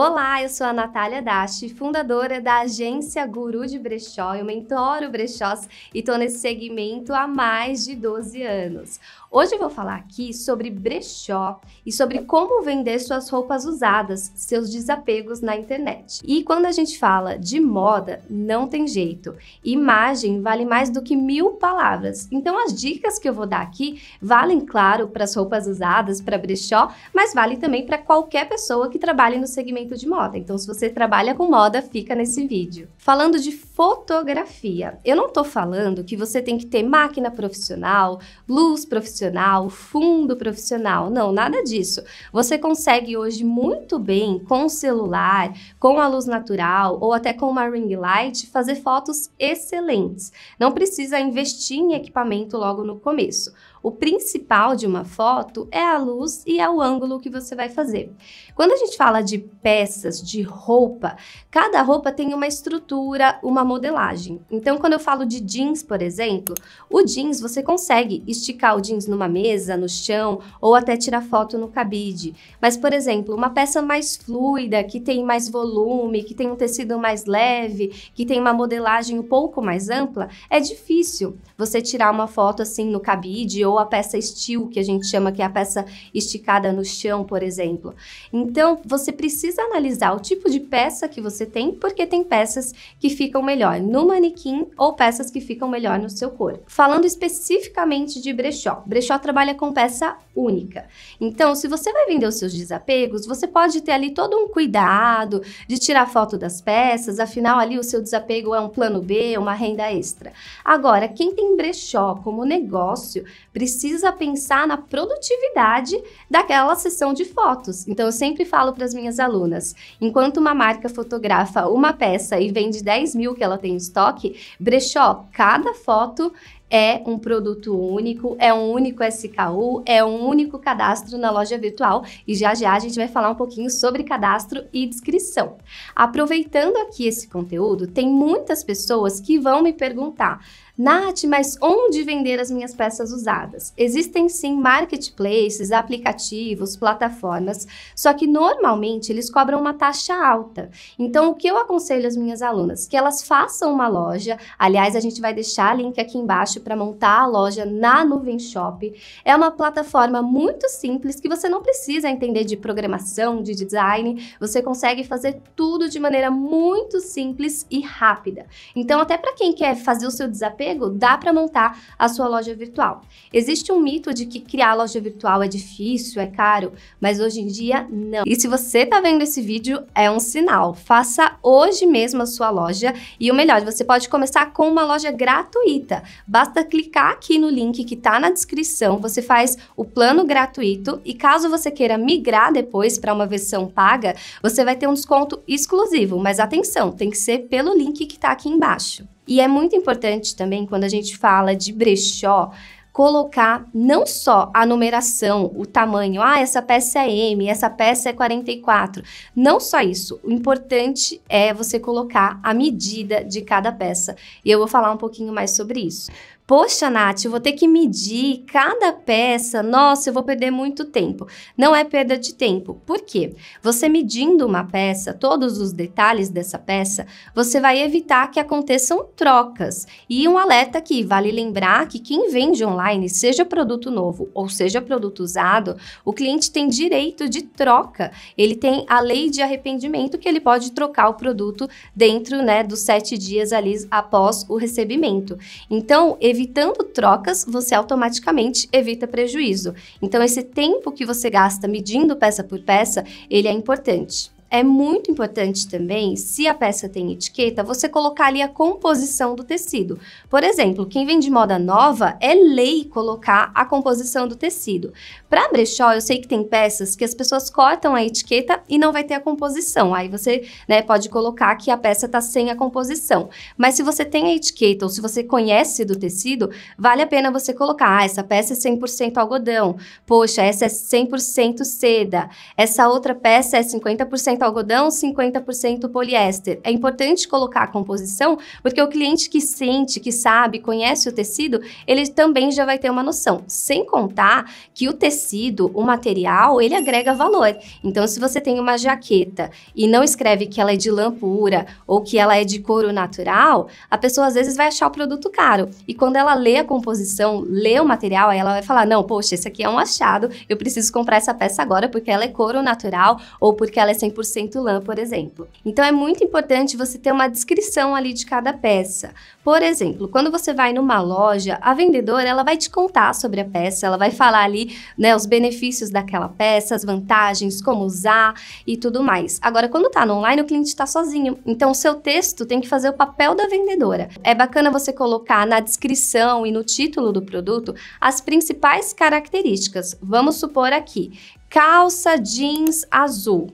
Olá, eu sou a Natália Dashi, fundadora da agência Guru de Brechó. Eu mentoro brechós e estou nesse segmento há mais de 12 anos. Hoje eu vou falar aqui sobre brechó e sobre como vender suas roupas usadas, seus desapegos na internet. E quando a gente fala de moda, não tem jeito. Imagem vale mais do que mil palavras. Então as dicas que eu vou dar aqui valem, claro, para as roupas usadas, para brechó, mas vale também para qualquer pessoa que trabalhe no segmento de moda. Então se você trabalha com moda, fica nesse vídeo. Falando de fotografia. Eu não estou falando que você tem que ter máquina profissional, luz profissional, fundo profissional. Não, nada disso. Você consegue hoje muito bem com o celular, com a luz natural ou até com uma ring light fazer fotos excelentes. Não precisa investir em equipamento logo no começo. O principal de uma foto é a luz e é o ângulo que você vai fazer. Quando a gente fala de peças, de roupa, cada roupa tem uma estrutura, uma modelagem. Então, quando eu falo de jeans, por exemplo, o jeans você consegue esticar o jeans numa mesa, no chão ou até tirar foto no cabide. Mas, por exemplo, uma peça mais fluida, que tem mais volume, que tem um tecido mais leve, que tem uma modelagem um pouco mais ampla, é difícil você tirar uma foto assim no cabide ou a peça steel, que a gente chama que é a peça esticada no chão, por exemplo. Então, você precisa analisar o tipo de peça que você tem, porque tem peças que ficam melhor melhor no manequim ou peças que ficam melhor no seu corpo. Falando especificamente de brechó, brechó trabalha com peça única. Então, se você vai vender os seus desapegos, você pode ter ali todo um cuidado de tirar foto das peças, afinal ali o seu desapego é um plano B, uma renda extra. Agora, quem tem brechó como negócio, precisa pensar na produtividade daquela sessão de fotos. Então, eu sempre falo para as minhas alunas, enquanto uma marca fotografa uma peça e vende 10 mil que ela tem estoque. Brechó, cada foto é um produto único, é um único SKU, é um único cadastro na loja virtual e já já a gente vai falar um pouquinho sobre cadastro e descrição. Aproveitando aqui esse conteúdo, tem muitas pessoas que vão me perguntar: Nath, mas onde vender as minhas peças usadas? Existem sim marketplaces, aplicativos, plataformas, só que normalmente eles cobram uma taxa alta. Então, o que eu aconselho às minhas alunas? Que elas façam uma loja. Aliás, a gente vai deixar link aqui embaixo para montar a loja na Nuvem Shop. É uma plataforma muito simples que você não precisa entender de programação, de design. Você consegue fazer tudo de maneira muito simples e rápida. Então, até para quem quer fazer o seu desapego, emprego, dá para montar a sua loja virtual. Existe um mito de que criar loja virtual é difícil, é caro, mas hoje em dia não. E se você está vendo esse vídeo, é um sinal. Faça hoje mesmo a sua loja e o melhor, você pode começar com uma loja gratuita. Basta clicar aqui no link que está na descrição, você faz o plano gratuito e caso você queira migrar depois para uma versão paga, você vai ter um desconto exclusivo, mas atenção, tem que ser pelo link que está aqui embaixo. E é muito importante também quando a gente fala de brechó, colocar não só a numeração, o tamanho, ah, essa peça é M, essa peça é 44. Não só isso, o importante é você colocar a medida de cada peça. E eu vou falar um pouquinho mais sobre isso. Poxa, Nath, eu vou ter que medir cada peça. Nossa, eu vou perder muito tempo. Não é perda de tempo. Por quê? Você medindo uma peça, todos os detalhes dessa peça, você vai evitar que aconteçam trocas. E um alerta aqui: vale lembrar que quem vende online online, seja produto novo ou seja produto usado, o cliente tem direito de troca. Ele tem a lei de arrependimento que ele pode trocar o produto dentro né, dos sete dias ali após o recebimento. Então, evitando trocas, você automaticamente evita prejuízo. Então, esse tempo que você gasta medindo peça por peça, ele é importante é muito importante também, se a peça tem etiqueta, você colocar ali a composição do tecido. Por exemplo, quem vende moda nova, é lei colocar a composição do tecido. Para brechó, eu sei que tem peças que as pessoas cortam a etiqueta e não vai ter a composição. Aí você né, pode colocar que a peça está sem a composição. Mas se você tem a etiqueta ou se você conhece do tecido, vale a pena você colocar, ah, essa peça é 100% algodão, poxa, essa é 100% seda, essa outra peça é 50% 50% algodão, 50% poliéster. É importante colocar a composição, porque o cliente que sente, que sabe, conhece o tecido, ele também já vai ter uma noção. Sem contar que o tecido, o material, ele agrega valor. Então, se você tem uma jaqueta e não escreve que ela é de lã pura ou que ela é de couro natural, a pessoa às vezes vai achar o produto caro. E quando ela lê a composição, lê o material, aí ela vai falar: não, poxa, esse aqui é um achado, eu preciso comprar essa peça agora porque ela é couro natural ou porque ela é 100% 100% lã, por exemplo. Então é muito importante você ter uma descrição ali de cada peça. Por exemplo, quando você vai numa loja, a vendedora ela vai te contar sobre a peça, ela vai falar ali, né, os benefícios daquela peça, as vantagens, como usar e tudo mais. Agora, quando tá no online, o cliente está sozinho. Então o seu texto tem que fazer o papel da vendedora. É bacana você colocar na descrição e no título do produto as principais características. Vamos supor aqui, calça jeans azul.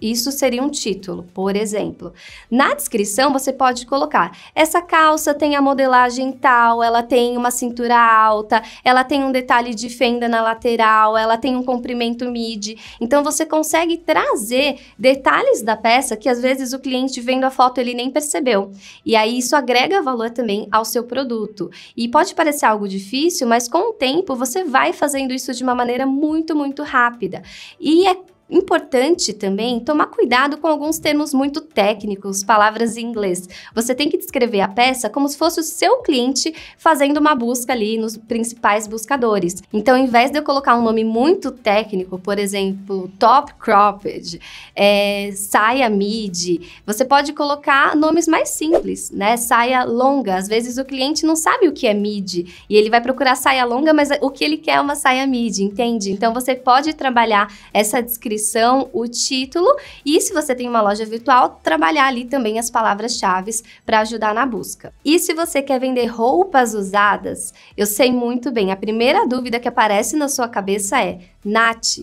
Isso seria um título, por exemplo. Na descrição, você pode colocar: essa calça tem a modelagem tal, ela tem uma cintura alta, ela tem um detalhe de fenda na lateral, ela tem um comprimento midi. Então, você consegue trazer detalhes da peça que às vezes o cliente vendo a foto ele nem percebeu. E aí isso agrega valor também ao seu produto. E pode parecer algo difícil, mas com o tempo você vai fazendo isso de uma maneira muito, muito rápida. E é importante também tomar cuidado com alguns termos muito técnicos, palavras em inglês. Você tem que descrever a peça como se fosse o seu cliente fazendo uma busca ali nos principais buscadores. Então, ao invés de eu colocar um nome muito técnico, por exemplo, top cropped, é, saia mid, você pode colocar nomes mais simples, né? Saia longa. Às vezes o cliente não sabe o que é mid e ele vai procurar saia longa, mas o que ele quer é uma saia mid, entende? Então, você pode trabalhar essa descrição descrição, o título e, se você tem uma loja virtual, trabalhar ali também as palavras-chave para ajudar na busca. E se você quer vender roupas usadas, eu sei muito bem, a primeira dúvida que aparece na sua cabeça é: Nath,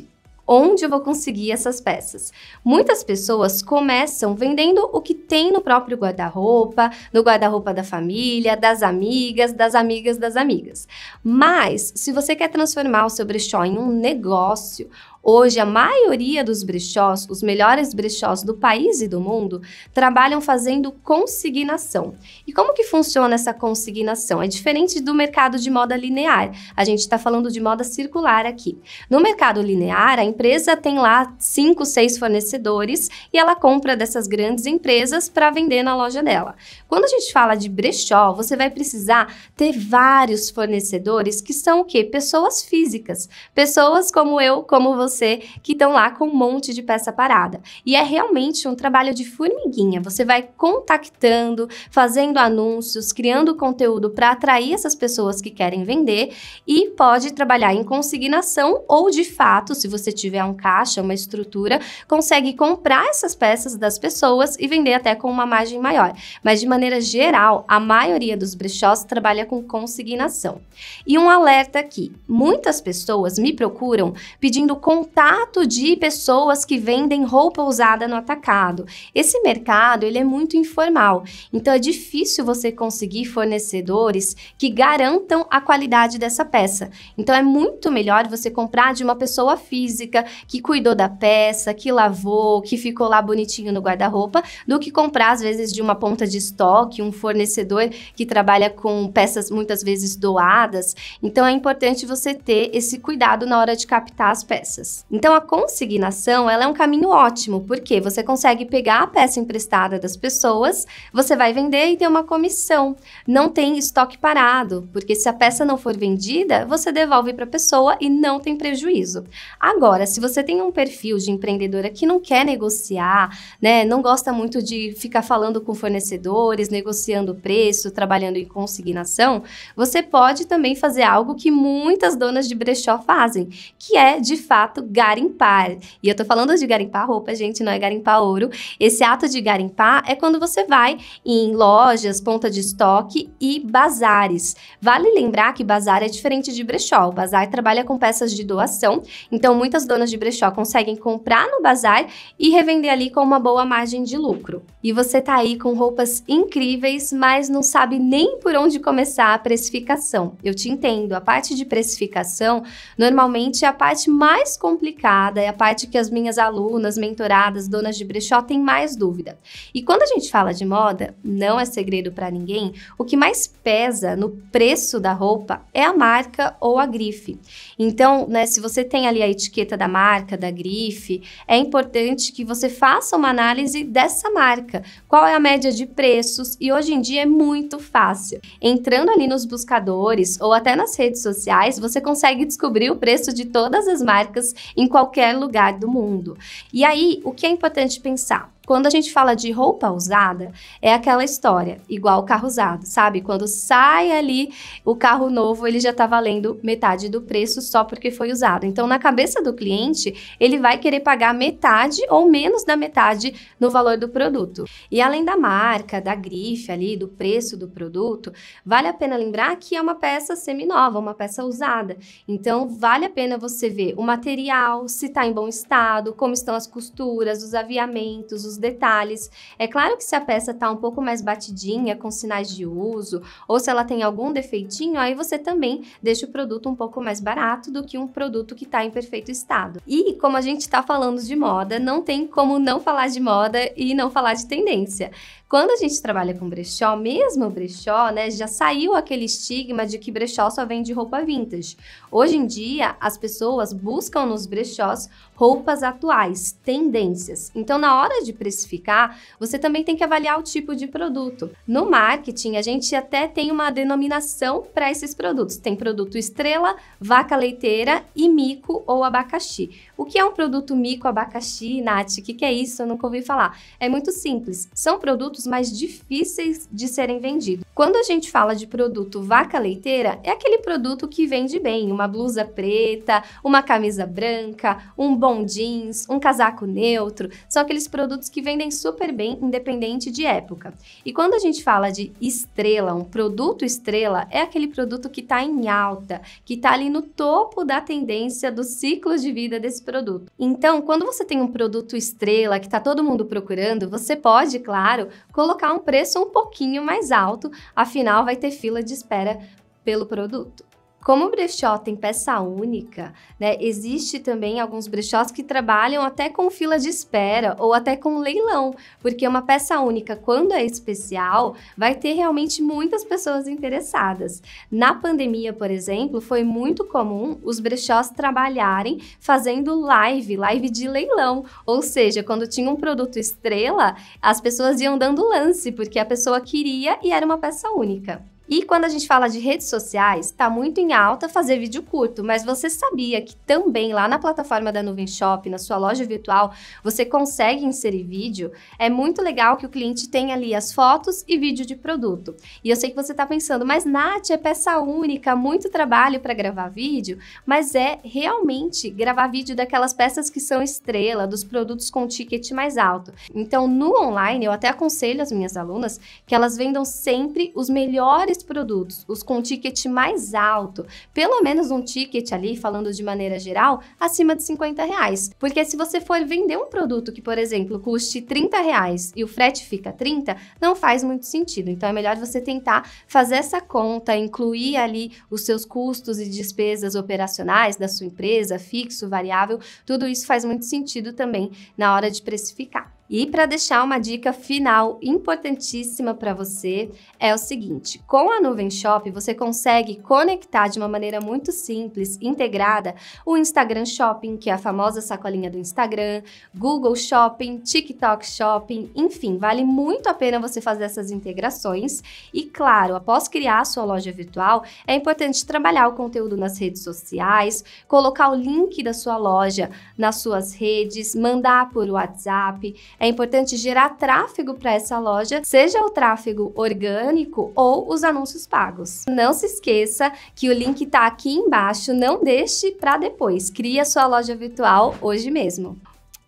onde eu vou conseguir essas peças. Muitas pessoas começam vendendo o que tem no próprio guarda-roupa, no guarda-roupa da família, das amigas, das amigas, das amigas. Mas, se você quer transformar o seu brechó em um negócio, Hoje, a maioria dos brechós, os melhores brechós do país e do mundo, trabalham fazendo consignação. E como que funciona essa consignação? É diferente do mercado de moda linear. A gente está falando de moda circular aqui. No mercado linear, a empresa tem lá cinco, seis fornecedores e ela compra dessas grandes empresas para vender na loja dela. Quando a gente fala de brechó, você vai precisar ter vários fornecedores que são o quê? Pessoas físicas. Pessoas como eu, como você você que estão lá com um monte de peça parada. E é realmente um trabalho de formiguinha. Você vai contactando, fazendo anúncios, criando conteúdo para atrair essas pessoas que querem vender e pode trabalhar em consignação ou de fato, se você tiver um caixa, uma estrutura, consegue comprar essas peças das pessoas e vender até com uma margem maior. Mas de maneira geral, a maioria dos brechós trabalha com consignação. E um alerta aqui: muitas pessoas me procuram pedindo com contato de pessoas que vendem roupa usada no atacado. Esse mercado, ele é muito informal, então é difícil você conseguir fornecedores que garantam a qualidade dessa peça. Então é muito melhor você comprar de uma pessoa física que cuidou da peça, que lavou, que ficou lá bonitinho no guarda-roupa, do que comprar às vezes de uma ponta de estoque, um fornecedor que trabalha com peças muitas vezes doadas. Então é importante você ter esse cuidado na hora de captar as peças peças. Então a consignação ela é um caminho ótimo, porque você consegue pegar a peça emprestada das pessoas, você vai vender e tem uma comissão. Não tem estoque parado, porque se a peça não for vendida, você devolve para a pessoa e não tem prejuízo. Agora, se você tem um perfil de empreendedora que não quer negociar, né, não gosta muito de ficar falando com fornecedores, negociando preço, trabalhando em consignação, você pode também fazer algo que muitas donas de brechó fazem, que é de fato ato garimpar. E eu tô falando de garimpar roupa, gente, não é garimpar ouro. Esse ato de garimpar é quando você vai em lojas, ponta de estoque e bazares. Vale lembrar que bazar é diferente de brechó. O bazar trabalha com peças de doação, então muitas donas de brechó conseguem comprar no bazar e revender ali com uma boa margem de lucro. E você tá aí com roupas incríveis, mas não sabe nem por onde começar a precificação. Eu te entendo, a parte de precificação normalmente é a parte mais complicada, é a parte que as minhas alunas, mentoradas, donas de brechó têm mais dúvida. E quando a gente fala de moda, não é segredo para ninguém, o que mais pesa no preço da roupa é a marca ou a grife. Então, né, se você tem ali a etiqueta da marca, da grife, é importante que você faça uma análise dessa marca. Qual é a média de preços? E hoje em dia é muito fácil. Entrando ali nos buscadores ou até nas redes sociais, você consegue descobrir o preço de todas as marcas em qualquer lugar do mundo. E aí, o que é importante pensar? Quando a gente fala de roupa usada, é aquela história, igual o carro usado, sabe? Quando sai ali o carro novo, ele já tá valendo metade do preço só porque foi usado. Então, na cabeça do cliente, ele vai querer pagar metade ou menos da metade no valor do produto. E além da marca, da grife ali, do preço do produto, vale a pena lembrar que é uma peça seminova, uma peça usada. Então, vale a pena você ver o material, se está em bom estado, como estão as costuras, os aviamentos, os os detalhes. É claro que se a peça está um pouco mais batidinha, com sinais de uso, ou se ela tem algum defeitinho, aí você também deixa o produto um pouco mais barato do que um produto que está em perfeito estado. E como a gente está falando de moda, não tem como não falar de moda e não falar de tendência. Quando a gente trabalha com brechó, mesmo o brechó, né, já saiu aquele estigma de que brechó só vende roupa vintage. Hoje em dia, as pessoas buscam nos brechós roupas atuais, tendências. Então, na hora de precificar, você também tem que avaliar o tipo de produto. No marketing, a gente até tem uma denominação para esses produtos. Tem produto estrela, vaca leiteira e mico ou abacaxi. O que é um produto mico, abacaxi, Nath? O que, que é isso? Eu nunca ouvi falar. É muito simples. São produtos produtos mais difíceis de serem vendidos. Quando a gente fala de produto vaca leiteira, é aquele produto que vende bem, uma blusa preta, uma camisa branca, um bom jeans, um casaco neutro, são aqueles produtos que vendem super bem, independente de época. E quando a gente fala de estrela, um produto estrela, é aquele produto que está em alta, que está ali no topo da tendência do ciclo de vida desse produto. Então, quando você tem um produto estrela que está todo mundo procurando, você pode, claro, colocar um preço um pouquinho mais alto, afinal vai ter fila de espera pelo produto. Como o brechó tem peça única, né, existe também alguns brechós que trabalham até com fila de espera ou até com leilão, porque uma peça única, quando é especial, vai ter realmente muitas pessoas interessadas. Na pandemia, por exemplo, foi muito comum os brechós trabalharem fazendo live, live de leilão, ou seja, quando tinha um produto estrela, as pessoas iam dando lance, porque a pessoa queria e era uma peça única. E quando a gente fala de redes sociais, está muito em alta fazer vídeo curto, mas você sabia que também lá na plataforma da Nuvem Shop, na sua loja virtual, você consegue inserir vídeo? É muito legal que o cliente tenha ali as fotos e vídeo de produto. E eu sei que você está pensando, mas Nath, é peça única, muito trabalho para gravar vídeo, mas é realmente gravar vídeo daquelas peças que são estrela, dos produtos com ticket mais alto. Então, no online, eu até aconselho as minhas alunas que elas vendam sempre os melhores aqueles produtos, os com ticket mais alto, pelo menos um ticket ali, falando de maneira geral, acima de 50 reais. Porque se você for vender um produto que, por exemplo, custe 30 reais e o frete fica 30, não faz muito sentido. Então é melhor você tentar fazer essa conta, incluir ali os seus custos e despesas operacionais da sua empresa, fixo, variável, tudo isso faz muito sentido também na hora de precificar. E para deixar uma dica final importantíssima para você é o seguinte: com a Nuvem Shop você consegue conectar de uma maneira muito simples, integrada, o Instagram Shopping, que é a famosa sacolinha do Instagram, Google Shopping, TikTok Shopping, enfim, vale muito a pena você fazer essas integrações. E claro, após criar a sua loja virtual, é importante trabalhar o conteúdo nas redes sociais, colocar o link da sua loja nas suas redes, mandar por WhatsApp é importante gerar tráfego para essa loja, seja o tráfego orgânico ou os anúncios pagos. Não se esqueça que o link está aqui embaixo, não deixe para depois. Crie a sua loja virtual hoje mesmo.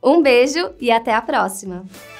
Um beijo e até a próxima!